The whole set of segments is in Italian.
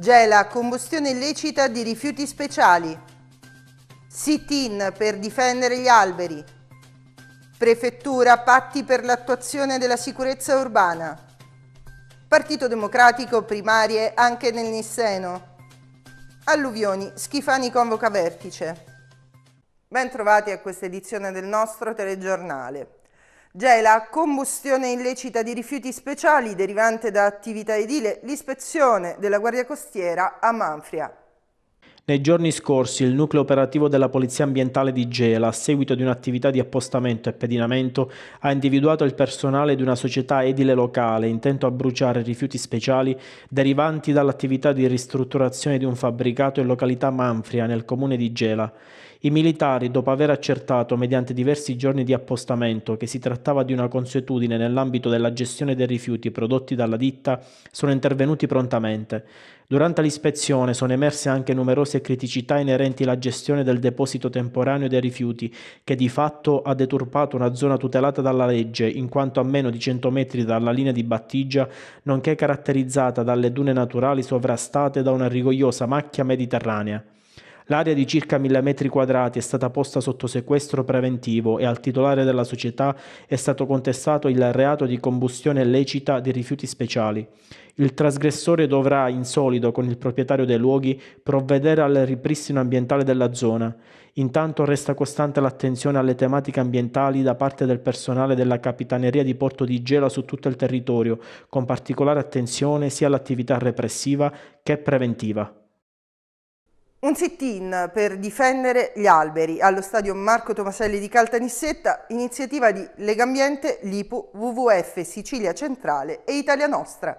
Gela combustione illecita di rifiuti speciali. Sit-in per difendere gli alberi. Prefettura patti per l'attuazione della sicurezza urbana. Partito Democratico primarie anche nel Nisseno. Alluvioni, Schifani convoca vertice. Ben trovati a questa edizione del nostro telegiornale. Gela, combustione illecita di rifiuti speciali derivante da attività edile, l'ispezione della Guardia Costiera a Manfria. Nei giorni scorsi il nucleo operativo della Polizia Ambientale di Gela, a seguito di un'attività di appostamento e pedinamento, ha individuato il personale di una società edile locale intento a bruciare rifiuti speciali derivanti dall'attività di ristrutturazione di un fabbricato in località Manfria, nel comune di Gela. I militari, dopo aver accertato mediante diversi giorni di appostamento che si trattava di una consuetudine nell'ambito della gestione dei rifiuti prodotti dalla ditta, sono intervenuti prontamente. Durante l'ispezione sono emerse anche numerose criticità inerenti alla gestione del deposito temporaneo dei rifiuti, che di fatto ha deturpato una zona tutelata dalla legge, in quanto a meno di 100 metri dalla linea di battigia, nonché caratterizzata dalle dune naturali sovrastate da una rigogliosa macchia mediterranea. L'area di circa 1000 metri quadrati è stata posta sotto sequestro preventivo e al titolare della società è stato contestato il reato di combustione lecita di rifiuti speciali. Il trasgressore dovrà, in solido con il proprietario dei luoghi, provvedere al ripristino ambientale della zona. Intanto resta costante l'attenzione alle tematiche ambientali da parte del personale della Capitaneria di Porto di Gela su tutto il territorio, con particolare attenzione sia all'attività repressiva che preventiva. Un sit-in per difendere gli alberi allo stadio Marco Tomaselli di Caltanissetta, iniziativa di Legambiente, Lipu, WWF Sicilia Centrale e Italia Nostra.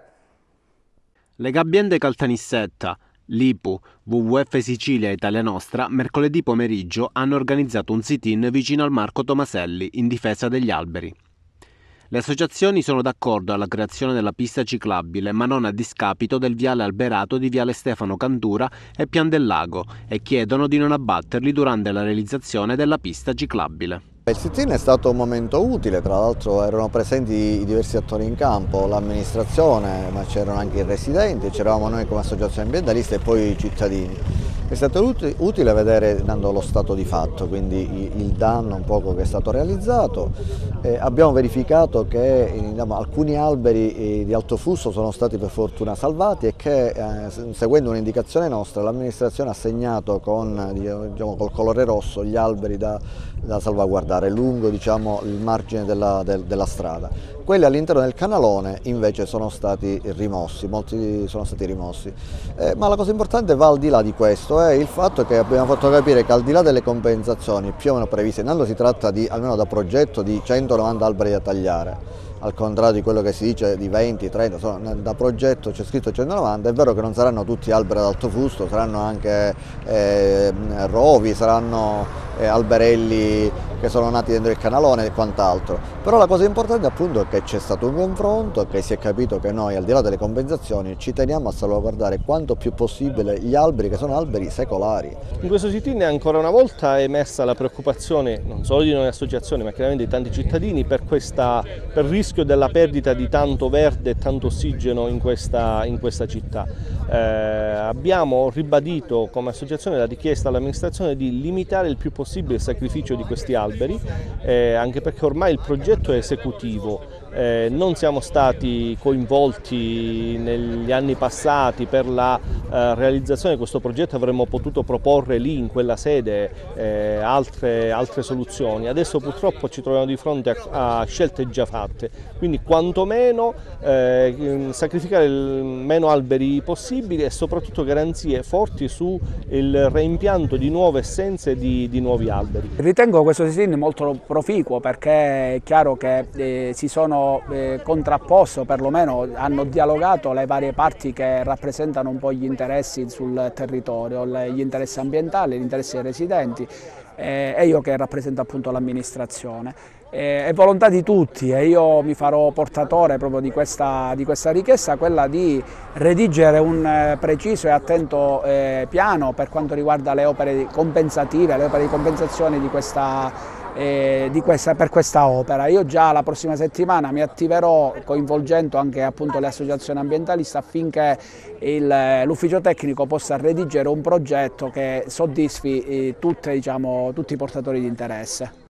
Legambiente Caltanissetta, Lipu, WWF Sicilia e Italia Nostra mercoledì pomeriggio hanno organizzato un sit-in vicino al Marco Tomaselli in difesa degli alberi. Le associazioni sono d'accordo alla creazione della pista ciclabile, ma non a discapito del viale alberato di viale Stefano Cantura e Pian del Lago e chiedono di non abbatterli durante la realizzazione della pista ciclabile. Il sit-in è stato un momento utile, tra l'altro erano presenti i diversi attori in campo, l'amministrazione, ma c'erano anche i residenti, c'eravamo noi come associazione ambientalista e poi i cittadini. È stato utile vedere dando lo stato di fatto, quindi il danno un poco che è stato realizzato. Eh, abbiamo verificato che eh, diciamo, alcuni alberi eh, di alto fusto sono stati per fortuna salvati e che eh, seguendo un'indicazione nostra l'amministrazione ha segnato con, eh, diciamo, col colore rosso gli alberi da, da salvaguardare lungo diciamo, il margine della, del, della strada quelli all'interno del canalone invece sono stati rimossi, molti sono stati rimossi. Eh, ma la cosa importante va al di là di questo, è eh, il fatto che abbiamo fatto capire che al di là delle compensazioni più o meno previste, intanto si tratta di, almeno da progetto, di 190 alberi da tagliare, al contrario di quello che si dice di 20, 30, insomma, da progetto c'è scritto 190, è vero che non saranno tutti alberi ad alto fusto, saranno anche eh, rovi, saranno eh, alberelli che sono nati dentro il canalone e quant'altro. Però la cosa importante appunto è che c'è stato un confronto, che si è capito che noi al di là delle compensazioni ci teniamo a salvaguardare quanto più possibile gli alberi che sono alberi secolari. In questo sit-in è ancora una volta emersa la preoccupazione non solo di noi associazioni ma chiaramente di tanti cittadini per, questa, per il rischio della perdita di tanto verde e tanto ossigeno in questa, in questa città. Eh, abbiamo ribadito come associazione la richiesta all'amministrazione di limitare il più possibile il sacrificio di questi alberi alberi, eh, anche perché ormai il progetto è esecutivo eh, non siamo stati coinvolti negli anni passati per la eh, realizzazione di questo progetto, avremmo potuto proporre lì in quella sede eh, altre, altre, soluzioni. Adesso purtroppo ci troviamo di fronte a, a scelte già fatte, quindi quantomeno eh, sacrificare il meno alberi possibili e soprattutto garanzie forti sul reimpianto di nuove essenze di, di nuovi alberi. Ritengo questo sostegno molto proficuo perché è chiaro che eh, si sono hanno eh, contrapposto, perlomeno hanno dialogato le varie parti che rappresentano un po' gli interessi sul territorio, gli interessi ambientali, gli interessi dei residenti eh, e io che rappresento appunto l'amministrazione. Eh, è volontà di tutti e io mi farò portatore proprio di questa, di questa richiesta, quella di redigere un eh, preciso e attento eh, piano per quanto riguarda le opere compensative, le opere di compensazione di questa eh, questa, per questa opera. Io già la prossima settimana mi attiverò coinvolgendo anche appunto, le associazioni ambientaliste affinché eh, l'ufficio tecnico possa redigere un progetto che soddisfi eh, tutte, diciamo, tutti i portatori di interesse.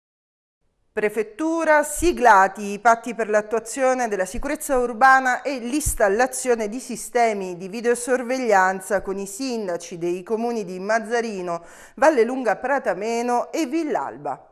Prefettura, siglati i patti per l'attuazione della sicurezza urbana e l'installazione di sistemi di videosorveglianza con i sindaci dei comuni di Mazzarino, Valle Lunga Pratameno e Villalba.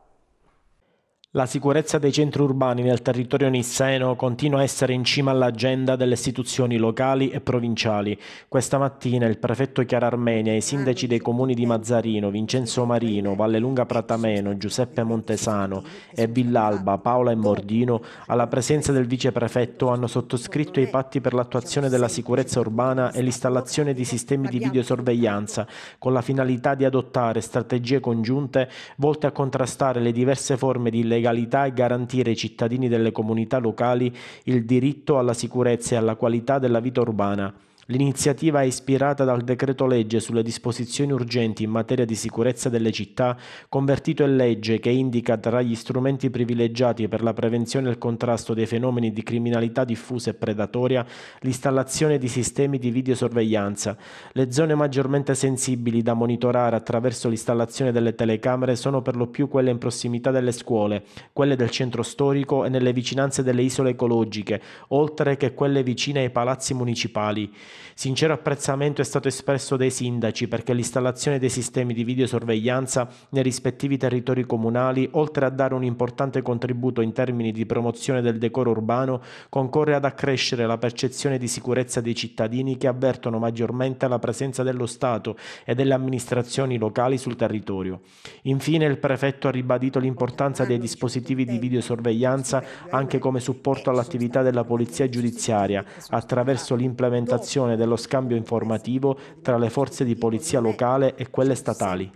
La sicurezza dei centri urbani nel territorio nisseno continua a essere in cima all'agenda delle istituzioni locali e provinciali. Questa mattina il prefetto Chiara Armenia e i sindaci dei comuni di Mazzarino, Vincenzo Marino, Vallelunga Pratameno, Giuseppe Montesano e Villalba, Paola e Mordino, alla presenza del viceprefetto hanno sottoscritto i patti per l'attuazione della sicurezza urbana e l'installazione di sistemi di videosorveglianza con la finalità di adottare strategie congiunte volte a contrastare le diverse forme di illegalità legalità e garantire ai cittadini delle comunità locali il diritto alla sicurezza e alla qualità della vita urbana L'iniziativa è ispirata dal decreto legge sulle disposizioni urgenti in materia di sicurezza delle città, convertito in legge che indica tra gli strumenti privilegiati per la prevenzione e il contrasto dei fenomeni di criminalità diffusa e predatoria l'installazione di sistemi di videosorveglianza. Le zone maggiormente sensibili da monitorare attraverso l'installazione delle telecamere sono per lo più quelle in prossimità delle scuole, quelle del centro storico e nelle vicinanze delle isole ecologiche, oltre che quelle vicine ai palazzi municipali. Sincero apprezzamento è stato espresso dai sindaci perché l'installazione dei sistemi di videosorveglianza nei rispettivi territori comunali, oltre a dare un importante contributo in termini di promozione del decoro urbano, concorre ad accrescere la percezione di sicurezza dei cittadini che avvertono maggiormente la presenza dello Stato e delle amministrazioni locali sul territorio. Infine il prefetto ha ribadito l'importanza dei dispositivi di videosorveglianza anche come supporto all'attività della polizia giudiziaria attraverso l'implementazione promozione dello scambio informativo tra le forze di polizia locale e quelle statali.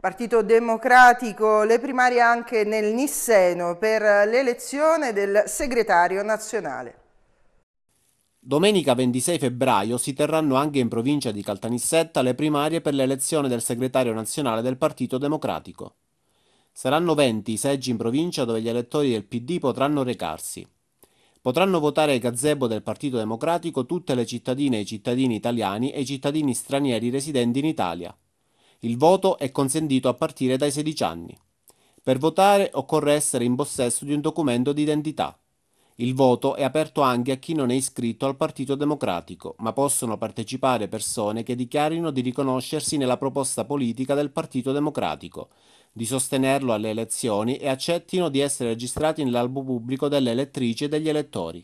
Partito Democratico, le primarie anche nel Nisseno per l'elezione del segretario nazionale. Domenica 26 febbraio si terranno anche in provincia di Caltanissetta le primarie per l'elezione del segretario nazionale del Partito Democratico. Saranno 20 i seggi in provincia dove gli elettori del PD potranno recarsi. Potranno votare ai gazebo del Partito Democratico tutte le cittadine e i cittadini italiani e i cittadini stranieri residenti in Italia. Il voto è consentito a partire dai 16 anni. Per votare occorre essere in possesso di un documento d'identità. Il voto è aperto anche a chi non è iscritto al Partito Democratico, ma possono partecipare persone che dichiarino di riconoscersi nella proposta politica del Partito Democratico di sostenerlo alle elezioni e accettino di essere registrati nell'albo pubblico delle elettrici e degli elettori.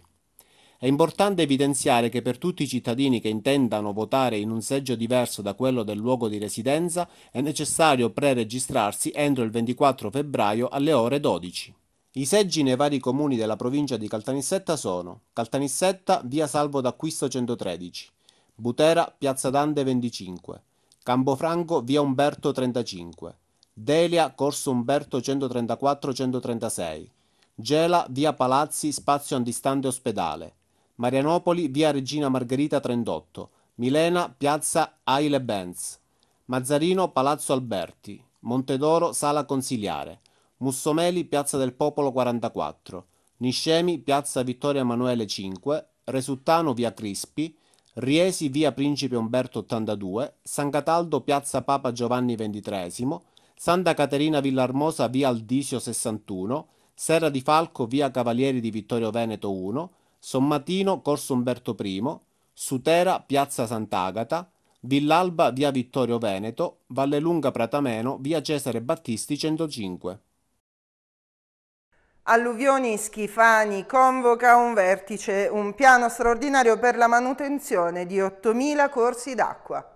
È importante evidenziare che per tutti i cittadini che intendano votare in un seggio diverso da quello del luogo di residenza è necessario pre-registrarsi entro il 24 febbraio alle ore 12. I seggi nei vari comuni della provincia di Caltanissetta sono Caltanissetta, via Salvo d'Acquisto 113, Butera, piazza Dante 25, Campofranco, via Umberto 35, Delia, corso Umberto 134-136. Gela, via Palazzi, spazio andistante ospedale. Marianopoli, via Regina Margherita 38. Milena, piazza Aile Benz. Mazzarino, palazzo Alberti. Montedoro, sala consiliare. Mussomeli, piazza del Popolo 44. Niscemi, piazza Vittorio Emanuele 5. Resuttano, via Crispi. Riesi, via Principe Umberto 82. San Cataldo, piazza Papa Giovanni XXIII. Santa Caterina Villarmosa via Aldisio 61, Serra di Falco via Cavalieri di Vittorio Veneto 1, Sommatino corso Umberto I, Sutera piazza Sant'Agata, Villalba via Vittorio Veneto, Vallelunga Pratameno via Cesare Battisti 105. Alluvioni Schifani convoca un vertice, un piano straordinario per la manutenzione di 8.000 corsi d'acqua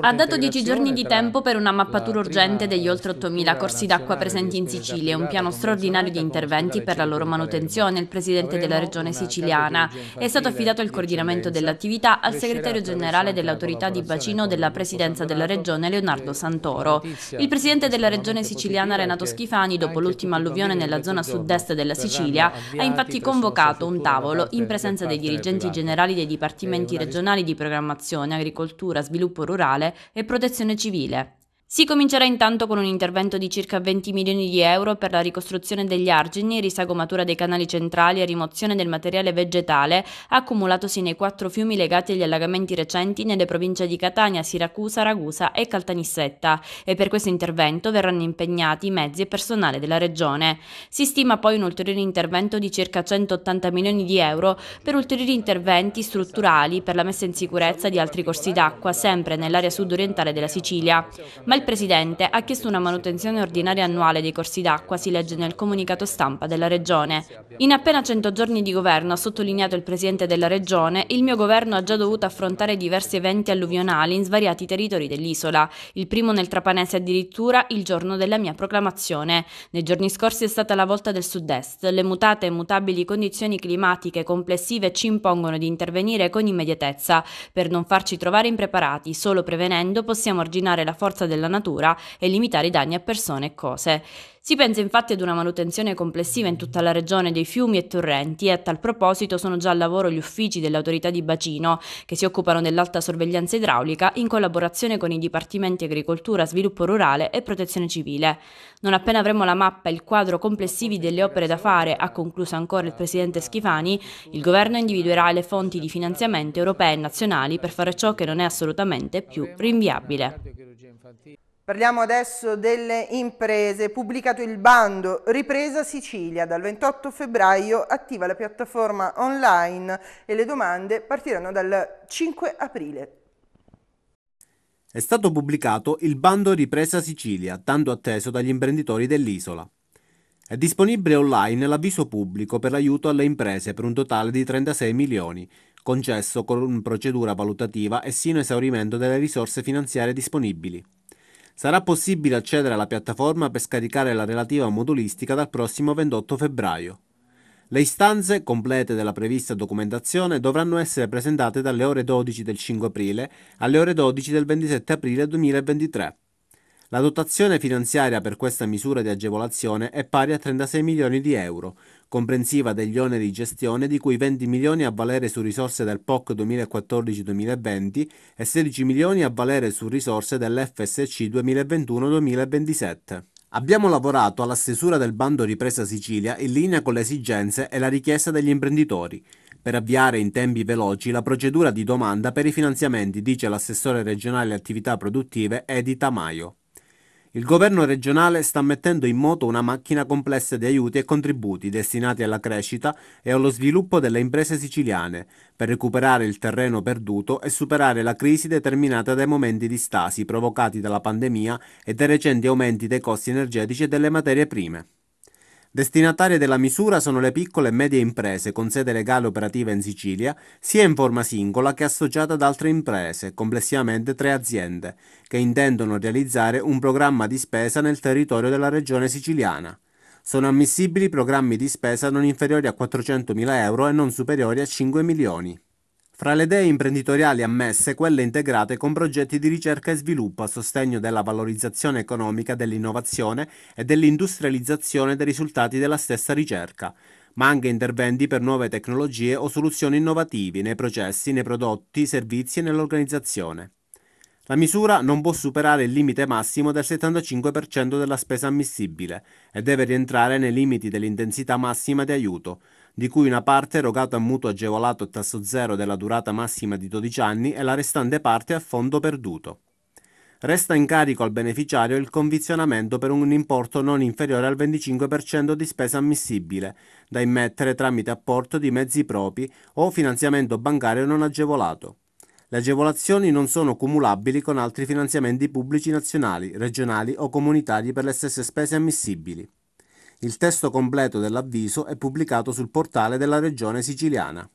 ha dato dieci giorni di tempo per una mappatura urgente degli oltre 8.000 corsi d'acqua presenti in Sicilia e un piano straordinario di interventi per la loro manutenzione. Il presidente della regione siciliana è stato affidato il coordinamento dell'attività al segretario generale dell'autorità di bacino della presidenza della regione Leonardo Santoro. Il presidente della regione siciliana Renato Schifani, dopo l'ultima alluvione nella zona sud-est della Sicilia, ha infatti convocato un tavolo in presenza dei dirigenti generali dei dipartimenti regionali di programmazione, agricoltura, sviluppo rurale rurale e protezione civile. Si comincerà intanto con un intervento di circa 20 milioni di euro per la ricostruzione degli argini, risagomatura dei canali centrali e rimozione del materiale vegetale accumulatosi nei quattro fiumi legati agli allagamenti recenti nelle province di Catania, Siracusa, Ragusa e Caltanissetta e per questo intervento verranno impegnati mezzi e personale della regione. Si stima poi un ulteriore intervento di circa 180 milioni di euro per ulteriori interventi strutturali per la messa in sicurezza di altri corsi d'acqua sempre nell'area sudorientale della Sicilia. Ma il Presidente ha chiesto una manutenzione ordinaria annuale dei corsi d'acqua, si legge nel comunicato stampa della Regione. In appena 100 giorni di governo, ha sottolineato il Presidente della Regione, il mio governo ha già dovuto affrontare diversi eventi alluvionali in svariati territori dell'isola, il primo nel Trapanese addirittura il giorno della mia proclamazione. Nei giorni scorsi è stata la volta del sud-est, le mutate e mutabili condizioni climatiche complessive ci impongono di intervenire con immediatezza per non farci trovare impreparati, solo prevenendo possiamo arginare la forza della natura e limitare i danni a persone e cose. Si pensa infatti ad una manutenzione complessiva in tutta la regione dei fiumi e torrenti e a tal proposito sono già al lavoro gli uffici dell'autorità di bacino che si occupano dell'alta sorveglianza idraulica in collaborazione con i dipartimenti agricoltura, sviluppo rurale e protezione civile. Non appena avremo la mappa e il quadro complessivi delle opere da fare, ha concluso ancora il presidente Schifani, il governo individuerà le fonti di finanziamento europee e nazionali per fare ciò che non è assolutamente più rinviabile. Parliamo adesso delle imprese. Pubblicato il bando Ripresa Sicilia. Dal 28 febbraio attiva la piattaforma online e le domande partiranno dal 5 aprile. È stato pubblicato il bando Ripresa Sicilia, tanto atteso dagli imprenditori dell'isola. È disponibile online l'avviso pubblico per l'aiuto alle imprese per un totale di 36 milioni, concesso con procedura valutativa e sino esaurimento delle risorse finanziarie disponibili. Sarà possibile accedere alla piattaforma per scaricare la relativa modulistica dal prossimo 28 febbraio. Le istanze complete della prevista documentazione dovranno essere presentate dalle ore 12 del 5 aprile alle ore 12 del 27 aprile 2023. La dotazione finanziaria per questa misura di agevolazione è pari a 36 milioni di euro, comprensiva degli oneri di gestione di cui 20 milioni a valere su risorse del POC 2014-2020 e 16 milioni a valere su risorse dell'FSC 2021-2027. Abbiamo lavorato alla stesura del bando Ripresa Sicilia in linea con le esigenze e la richiesta degli imprenditori per avviare in tempi veloci la procedura di domanda per i finanziamenti, dice l'assessore regionale attività produttive Edita Maio. Il governo regionale sta mettendo in moto una macchina complessa di aiuti e contributi destinati alla crescita e allo sviluppo delle imprese siciliane per recuperare il terreno perduto e superare la crisi determinata dai momenti di stasi provocati dalla pandemia e dai recenti aumenti dei costi energetici e delle materie prime. Destinatarie della misura sono le piccole e medie imprese con sede legale operativa in Sicilia, sia in forma singola che associata ad altre imprese, complessivamente tre aziende, che intendono realizzare un programma di spesa nel territorio della regione siciliana. Sono ammissibili programmi di spesa non inferiori a 400.000 euro e non superiori a 5 milioni. Fra le idee imprenditoriali ammesse, quelle integrate con progetti di ricerca e sviluppo a sostegno della valorizzazione economica dell'innovazione e dell'industrializzazione dei risultati della stessa ricerca, ma anche interventi per nuove tecnologie o soluzioni innovativi nei processi, nei prodotti, servizi e nell'organizzazione. La misura non può superare il limite massimo del 75% della spesa ammissibile e deve rientrare nei limiti dell'intensità massima di aiuto, di cui una parte erogata a mutuo agevolato a tasso zero della durata massima di 12 anni e la restante parte a fondo perduto. Resta in carico al beneficiario il convizionamento per un importo non inferiore al 25% di spesa ammissibile, da immettere tramite apporto di mezzi propri o finanziamento bancario non agevolato. Le agevolazioni non sono cumulabili con altri finanziamenti pubblici nazionali, regionali o comunitari per le stesse spese ammissibili. Il testo completo dell'avviso è pubblicato sul portale della Regione siciliana.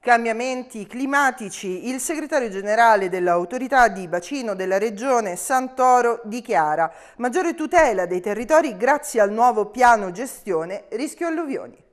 Cambiamenti climatici. Il segretario generale dell'autorità di bacino della regione Santoro dichiara maggiore tutela dei territori grazie al nuovo piano gestione rischio alluvioni.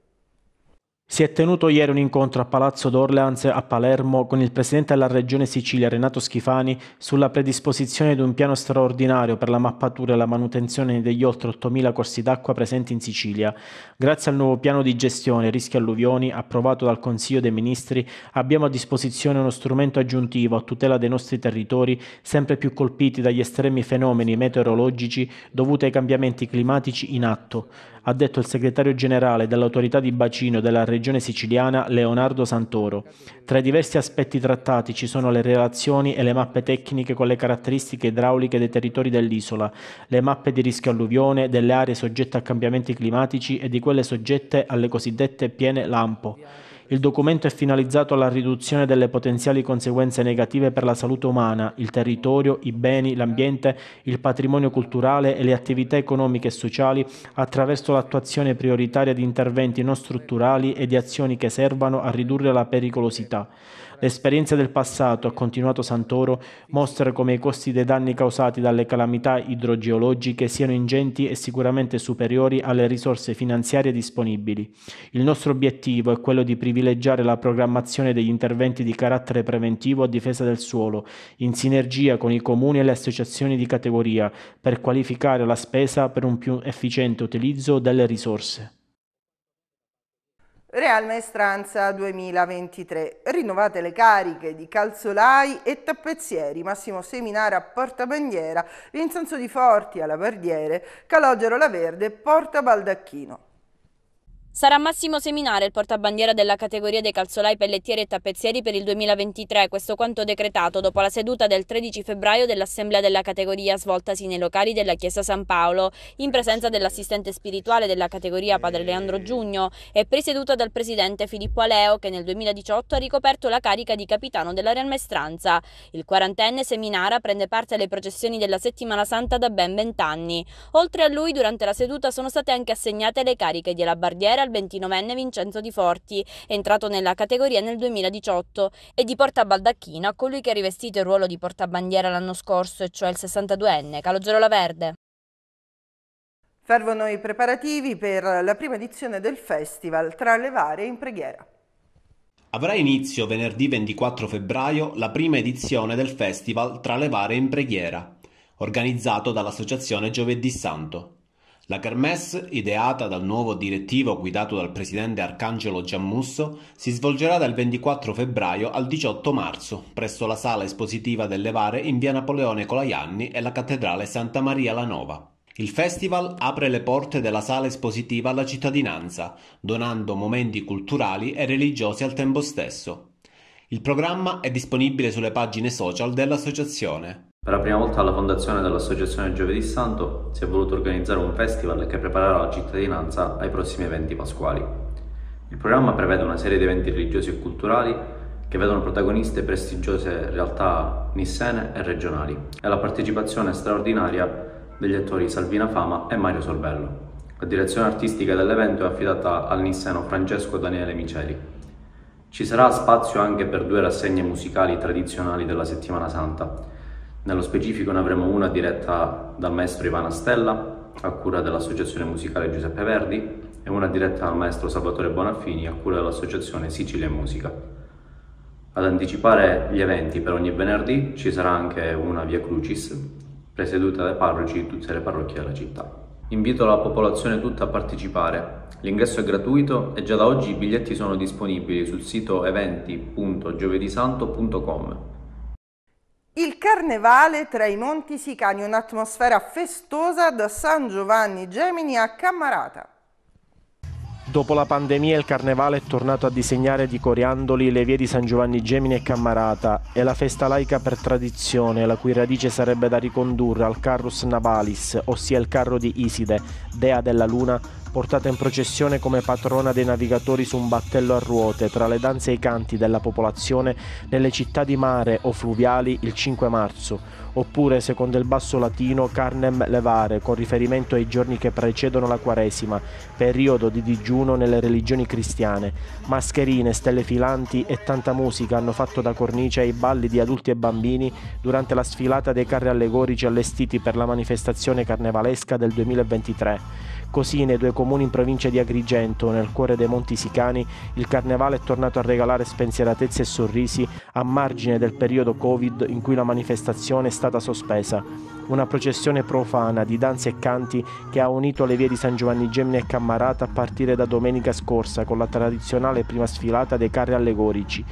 Si è tenuto ieri un incontro a Palazzo d'Orleans a Palermo con il presidente della Regione Sicilia Renato Schifani sulla predisposizione di un piano straordinario per la mappatura e la manutenzione degli oltre 8.000 corsi d'acqua presenti in Sicilia. Grazie al nuovo piano di gestione rischi alluvioni approvato dal Consiglio dei Ministri abbiamo a disposizione uno strumento aggiuntivo a tutela dei nostri territori sempre più colpiti dagli estremi fenomeni meteorologici dovuti ai cambiamenti climatici in atto ha detto il segretario generale dell'autorità di bacino della regione siciliana Leonardo Santoro. Tra i diversi aspetti trattati ci sono le relazioni e le mappe tecniche con le caratteristiche idrauliche dei territori dell'isola, le mappe di rischio alluvione delle aree soggette a cambiamenti climatici e di quelle soggette alle cosiddette piene lampo. Il documento è finalizzato alla riduzione delle potenziali conseguenze negative per la salute umana, il territorio, i beni, l'ambiente, il patrimonio culturale e le attività economiche e sociali attraverso l'attuazione prioritaria di interventi non strutturali e di azioni che servano a ridurre la pericolosità. L'esperienza del passato, ha continuato Santoro, mostra come i costi dei danni causati dalle calamità idrogeologiche siano ingenti e sicuramente superiori alle risorse finanziarie disponibili. Il nostro obiettivo è quello di privilegiare la programmazione degli interventi di carattere preventivo a difesa del suolo, in sinergia con i comuni e le associazioni di categoria, per qualificare la spesa per un più efficiente utilizzo delle risorse. Real Maestranza 2023. Rinnovate le cariche di calzolai e tappezzieri, Massimo Seminara a Portabandiera, Vincenzo Di Forti alla Bardiere, Calogero La Verde, Porta Baldacchino. Sarà Massimo Seminare il portabandiera della categoria dei calzolai pellettieri e tappezzieri per il 2023, questo quanto decretato dopo la seduta del 13 febbraio dell'assemblea della categoria svoltasi nei locali della Chiesa San Paolo, in presenza dell'assistente spirituale della categoria padre Leandro Giugno e presieduta dal presidente Filippo Aleo che nel 2018 ha ricoperto la carica di capitano della Real Maestranza. Il quarantenne Seminara prende parte alle processioni della Settimana Santa da ben vent'anni. Oltre a lui, durante la seduta sono state anche assegnate le cariche di Alabardiera, al 29enne Vincenzo Di Forti, entrato nella categoria nel 2018, e di Porta Baldacchino a colui che ha rivestito il ruolo di portabandiera l'anno scorso, e cioè il 62enne Calogero La Verde. Servono i preparativi per la prima edizione del festival Tra le varie in preghiera. Avrà inizio venerdì 24 febbraio la prima edizione del festival Tra le varie in preghiera, organizzato dall'Associazione Giovedì Santo. La kermesse, ideata dal nuovo direttivo guidato dal presidente Arcangelo Giammusso, si svolgerà dal 24 febbraio al 18 marzo presso la sala espositiva delle Vare in via Napoleone Colaianni e la cattedrale Santa Maria la Nova. Il festival apre le porte della sala espositiva alla cittadinanza, donando momenti culturali e religiosi al tempo stesso. Il programma è disponibile sulle pagine social dell'associazione. Per la prima volta alla fondazione dell'Associazione Giovedì Santo si è voluto organizzare un festival che preparerà la cittadinanza ai prossimi eventi pasquali. Il programma prevede una serie di eventi religiosi e culturali che vedono protagoniste prestigiose realtà nissene e regionali e la partecipazione straordinaria degli attori Salvina Fama e Mario Sorbello. La direzione artistica dell'evento è affidata al nisseno Francesco Daniele Miceli. Ci sarà spazio anche per due rassegne musicali tradizionali della settimana santa, nello specifico ne avremo una diretta dal maestro Ivana Stella, a cura dell'Associazione Musicale Giuseppe Verdi, e una diretta dal maestro Salvatore Bonaffini, a cura dell'Associazione Sicilia Musica. Ad anticipare gli eventi per ogni venerdì ci sarà anche una via crucis, presieduta dai parroci di tutte le parrocchie della città. Invito la popolazione tutta a partecipare. L'ingresso è gratuito e già da oggi i biglietti sono disponibili sul sito eventi.giovedisanto.com. Il carnevale tra i monti Sicani, un'atmosfera festosa da San Giovanni Gemini a Cammarata. Dopo la pandemia il carnevale è tornato a disegnare di coriandoli le vie di San Giovanni Gemini e Cammarata È la festa laica per tradizione, la cui radice sarebbe da ricondurre al Carrus Navalis, ossia il carro di Iside, dea della luna, portata in processione come patrona dei navigatori su un battello a ruote tra le danze e i canti della popolazione nelle città di mare o fluviali il 5 marzo, oppure secondo il basso latino carnem levare con riferimento ai giorni che precedono la Quaresima, periodo di digiuno nelle religioni cristiane. Mascherine, stelle filanti e tanta musica hanno fatto da cornice ai balli di adulti e bambini durante la sfilata dei carri allegorici allestiti per la manifestazione carnevalesca del 2023. Così nei due comuni in provincia di Agrigento, nel cuore dei Monti Sicani, il carnevale è tornato a regalare spensieratezze e sorrisi a margine del periodo Covid in cui la manifestazione è stata sospesa. Una processione profana di danze e canti che ha unito le vie di San Giovanni Gemini e Cammarata a partire da domenica scorsa con la tradizionale prima sfilata dei carri allegorici.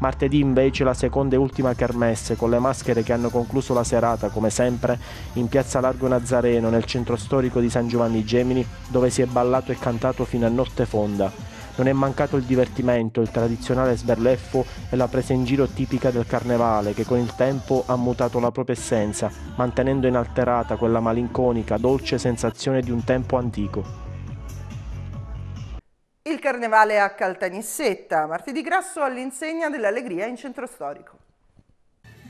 Martedì invece la seconda e ultima kermesse con le maschere che hanno concluso la serata, come sempre, in piazza Largo Nazareno, nel centro storico di San Giovanni Gemini, dove si è ballato e cantato fino a notte fonda. Non è mancato il divertimento, il tradizionale sberleffo e la presa in giro tipica del carnevale che con il tempo ha mutato la propria essenza, mantenendo inalterata quella malinconica, dolce sensazione di un tempo antico. Il carnevale a Caltanissetta, martedì grasso all'insegna dell'allegria in centro storico.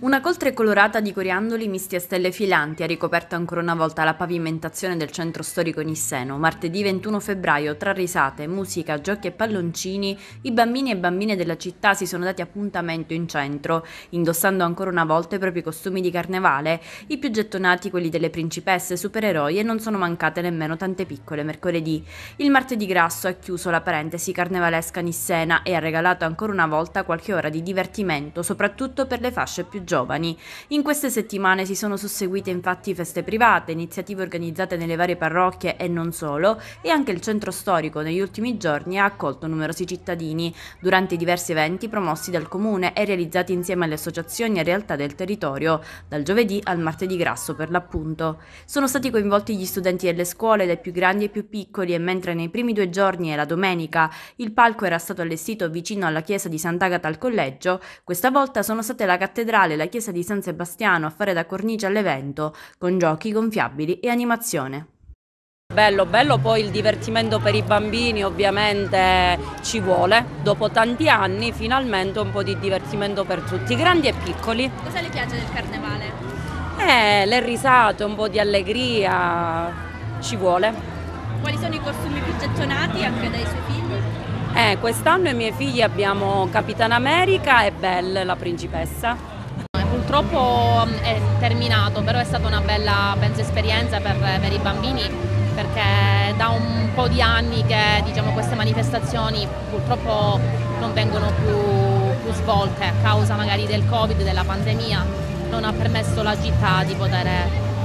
Una coltre colorata di coriandoli misti a stelle filanti ha ricoperto ancora una volta la pavimentazione del centro storico Nisseno. Martedì 21 febbraio, tra risate, musica, giochi e palloncini, i bambini e bambine della città si sono dati appuntamento in centro, indossando ancora una volta i propri costumi di carnevale. I più gettonati, quelli delle principesse, supereroi e non sono mancate nemmeno tante piccole mercoledì. Il martedì grasso ha chiuso la parentesi carnevalesca nissena e ha regalato ancora una volta qualche ora di divertimento, soprattutto per le fasce più giovani giovani. In queste settimane si sono susseguite infatti feste private, iniziative organizzate nelle varie parrocchie e non solo, e anche il centro storico negli ultimi giorni ha accolto numerosi cittadini durante diversi eventi promossi dal comune e realizzati insieme alle associazioni e realtà del territorio, dal giovedì al martedì grasso per l'appunto. Sono stati coinvolti gli studenti delle scuole, dai più grandi ai più piccoli, e mentre nei primi due giorni e la domenica il palco era stato allestito vicino alla chiesa di Sant'Agata al collegio, questa volta sono state la cattedrale, la chiesa di San Sebastiano a fare da cornice all'evento, con giochi gonfiabili e animazione. Bello, bello, poi il divertimento per i bambini ovviamente ci vuole. Dopo tanti anni finalmente un po' di divertimento per tutti, grandi e piccoli. Cosa le piace del carnevale? Eh, le risate, un po' di allegria, ci vuole. Quali sono i costumi più gettonati anche dai suoi figli? Eh, quest'anno i miei figli abbiamo Capitan America e Belle, la principessa purtroppo mm, è terminato, però è stata una bella penso, esperienza per, per, i bambini perché da un po' di anni che diciamo, queste manifestazioni purtroppo non vengono più, più svolte a causa magari del Covid, della pandemia, non ha permesso la città di poter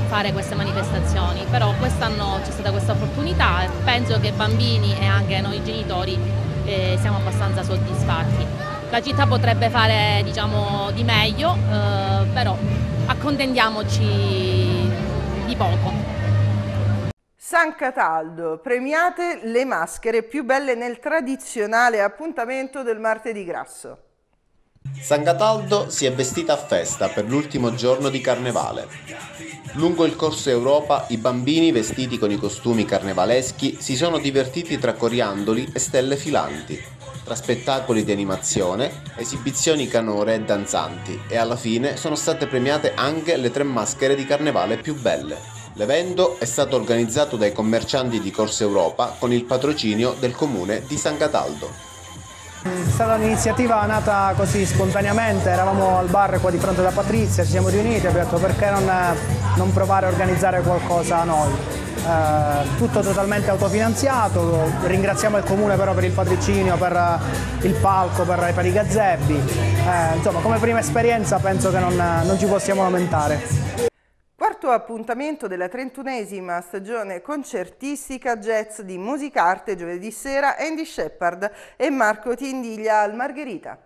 fare queste manifestazioni, però quest'anno c'è stata questa opportunità e penso che bambini e anche noi genitori eh, siamo abbastanza soddisfatti la città potrebbe fare diciamo, di meglio, eh, però accontentiamoci di poco. San Cataldo, premiate le maschere più belle nel tradizionale appuntamento del martedì grasso. San Cataldo si è vestita a festa per l'ultimo giorno di carnevale. Lungo il corso Europa i bambini vestiti con i costumi carnevaleschi si sono divertiti tra coriandoli e stelle filanti tra spettacoli di animazione, esibizioni canore e danzanti e alla fine sono state premiate anche le tre maschere di carnevale più belle. L'evento è stato organizzato dai commercianti di Corsa Europa con il patrocinio del comune di San Cataldo. È stata un'iniziativa nata così spontaneamente, eravamo al bar qua di fronte da Patrizia, ci siamo riuniti e abbiamo detto perché non, non provare a organizzare qualcosa noi. Eh, tutto totalmente autofinanziato, ringraziamo il comune però per il patricinio, per eh, il palco, per, eh, per i gazzebbi, eh, insomma come prima esperienza penso che non, non ci possiamo lamentare. Quarto appuntamento della trentunesima stagione concertistica jazz di Musicarte giovedì sera Andy Shepard e Marco Tindiglia al Margherita.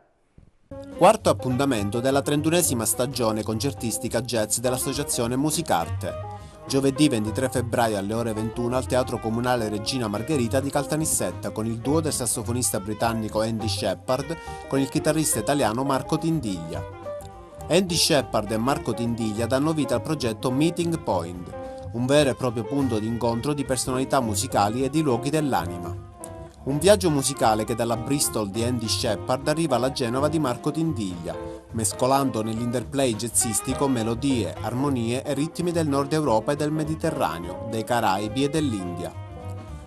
Quarto appuntamento della trentunesima stagione concertistica jazz dell'associazione Musicarte giovedì 23 febbraio alle ore 21 al Teatro Comunale Regina Margherita di Caltanissetta con il duo del sassofonista britannico Andy Shepard con il chitarrista italiano Marco Tindiglia. Andy Shepard e Marco Tindiglia danno vita al progetto Meeting Point, un vero e proprio punto d'incontro di personalità musicali e di luoghi dell'anima. Un viaggio musicale che dalla Bristol di Andy Shepard arriva alla Genova di Marco Tindiglia, mescolando nell'interplay jazzistico melodie, armonie e ritmi del nord Europa e del Mediterraneo, dei Caraibi e dell'India.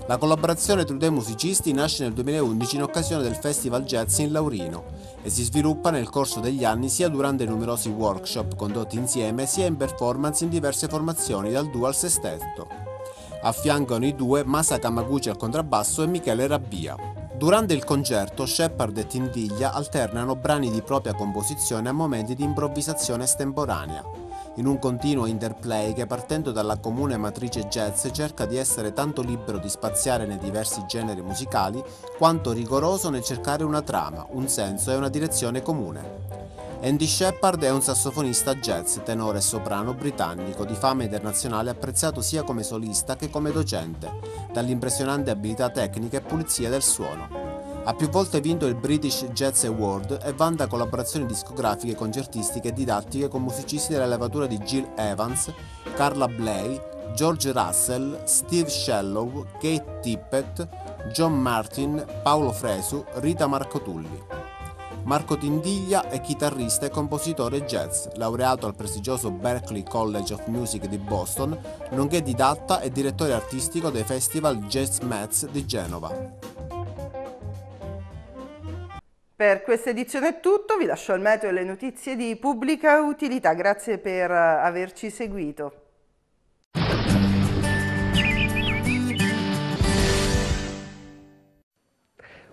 La collaborazione tra i due musicisti nasce nel 2011 in occasione del Festival Jazz in Laurino e si sviluppa nel corso degli anni sia durante numerosi workshop condotti insieme sia in performance in diverse formazioni dal duo al sestetto. Affiancano i due Masa Kamaguchi al contrabbasso e Michele Rabbia. Durante il concerto, Shepard e Tindiglia alternano brani di propria composizione a momenti di improvvisazione estemporanea, in un continuo interplay che partendo dalla comune matrice jazz cerca di essere tanto libero di spaziare nei diversi generi musicali, quanto rigoroso nel cercare una trama, un senso e una direzione comune. Andy Shepard è un sassofonista jazz, tenore e soprano britannico di fama internazionale apprezzato sia come solista che come docente, dall'impressionante abilità tecnica e pulizia del suono. Ha più volte vinto il British Jazz Award e vanta collaborazioni discografiche, concertistiche e didattiche con musicisti della levatura di Jill Evans, Carla Bley, George Russell, Steve Shallow, Kate Tippett, John Martin, Paolo Fresu, Rita Marco Tulli. Marco Tindiglia è chitarrista e compositore jazz, laureato al prestigioso Berklee College of Music di Boston, nonché didatta e direttore artistico dei festival Jazz Mats di Genova. Per questa edizione è tutto, vi lascio al meteo e le notizie di pubblica utilità, grazie per eh, averci seguito.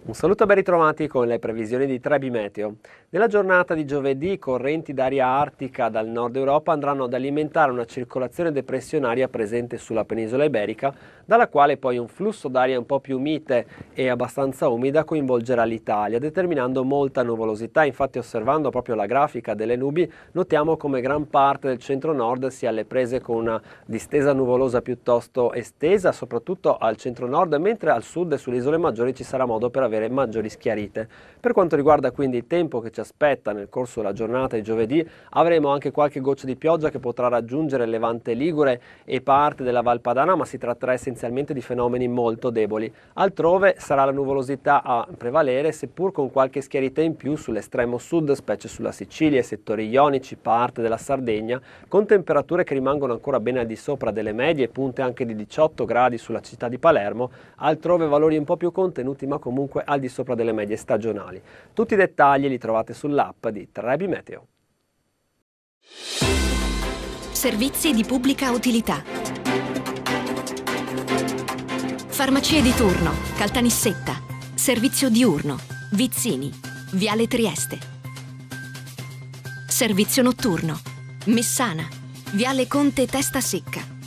Un saluto e ben ritrovati con le previsioni di Trebi Meteo. Nella giornata di giovedì correnti d'aria artica dal nord Europa andranno ad alimentare una circolazione depressionaria presente sulla penisola iberica, dalla quale poi un flusso d'aria un po' più mite e abbastanza umida coinvolgerà l'Italia, determinando molta nuvolosità. Infatti osservando proprio la grafica delle nubi notiamo come gran parte del centro-nord sia alle prese con una distesa nuvolosa piuttosto estesa, soprattutto al centro-nord, mentre al sud e sulle isole maggiori ci sarà modo per avere avere maggiori schiarite. Per quanto riguarda quindi il tempo che ci aspetta nel corso della giornata di giovedì, avremo anche qualche goccia di pioggia che potrà raggiungere il Levante Ligure e parte della Valpadana, ma si tratterà essenzialmente di fenomeni molto deboli. Altrove sarà la nuvolosità a prevalere, seppur con qualche schiarita in più sull'estremo sud, specie sulla Sicilia, i settori ionici, parte della Sardegna, con temperature che rimangono ancora ben al di sopra delle medie, punte anche di 18 gradi sulla città di Palermo, altrove valori un po' più contenuti ma comunque al di sopra delle medie stagionali. Tutti i dettagli li trovate sull'app di Trebi Meteo. Servizi di pubblica utilità. Farmacie di turno, Caltanissetta, servizio diurno, Vizzini, Viale Trieste. Servizio notturno, Messana, Viale Conte Testa Secca.